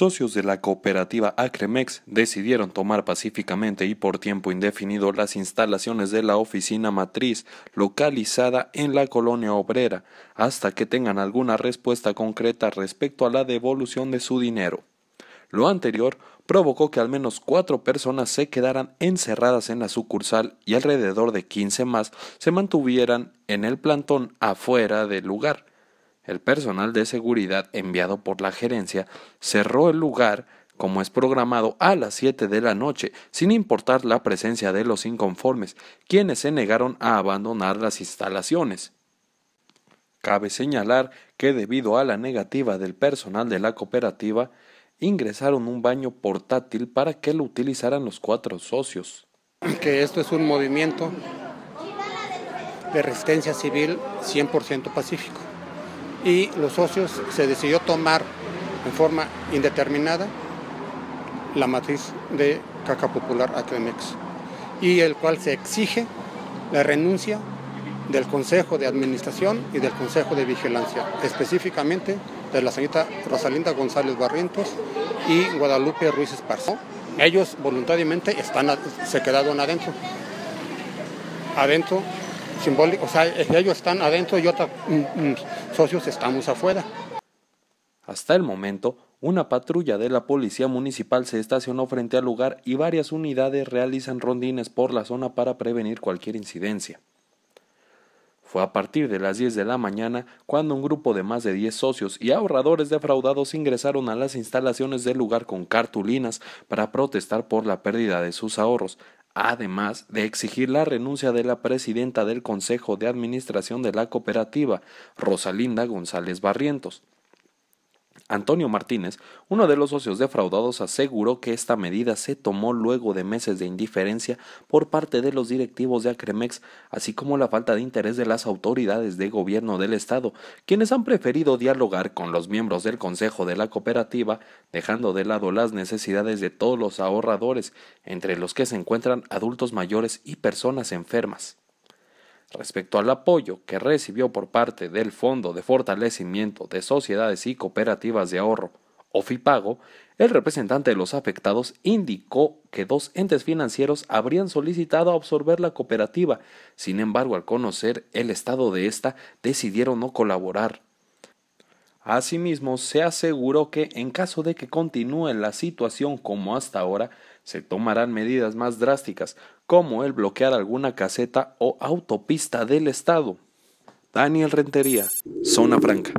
socios de la cooperativa Acremex decidieron tomar pacíficamente y por tiempo indefinido las instalaciones de la oficina matriz localizada en la colonia obrera hasta que tengan alguna respuesta concreta respecto a la devolución de su dinero. Lo anterior provocó que al menos cuatro personas se quedaran encerradas en la sucursal y alrededor de 15 más se mantuvieran en el plantón afuera del lugar, el personal de seguridad enviado por la gerencia cerró el lugar como es programado a las 7 de la noche, sin importar la presencia de los inconformes, quienes se negaron a abandonar las instalaciones. Cabe señalar que debido a la negativa del personal de la cooperativa, ingresaron un baño portátil para que lo utilizaran los cuatro socios. Que esto es un movimiento de resistencia civil 100% pacífico y los socios se decidió tomar en forma indeterminada la matriz de caca Popular Acremex y el cual se exige la renuncia del Consejo de Administración y del Consejo de Vigilancia, específicamente de la señorita Rosalinda González Barrientos y Guadalupe Ruiz Esparza. Ellos voluntariamente están, se quedaron adentro, adentro Simbólicos, o sea, ellos están adentro y otros mm, mm, socios estamos afuera. Hasta el momento, una patrulla de la Policía Municipal se estacionó frente al lugar y varias unidades realizan rondines por la zona para prevenir cualquier incidencia. Fue a partir de las 10 de la mañana cuando un grupo de más de 10 socios y ahorradores defraudados ingresaron a las instalaciones del lugar con cartulinas para protestar por la pérdida de sus ahorros, además de exigir la renuncia de la presidenta del Consejo de Administración de la Cooperativa, Rosalinda González Barrientos. Antonio Martínez, uno de los socios defraudados, aseguró que esta medida se tomó luego de meses de indiferencia por parte de los directivos de Acremex, así como la falta de interés de las autoridades de gobierno del Estado, quienes han preferido dialogar con los miembros del Consejo de la Cooperativa, dejando de lado las necesidades de todos los ahorradores, entre los que se encuentran adultos mayores y personas enfermas. Respecto al apoyo que recibió por parte del Fondo de Fortalecimiento de Sociedades y Cooperativas de Ahorro, o FIPAGO, el representante de los afectados indicó que dos entes financieros habrían solicitado absorber la cooperativa, sin embargo, al conocer el estado de esta, decidieron no colaborar. Asimismo, se aseguró que, en caso de que continúe la situación como hasta ahora, se tomarán medidas más drásticas, como el bloquear alguna caseta o autopista del Estado. Daniel Rentería, Zona Franca.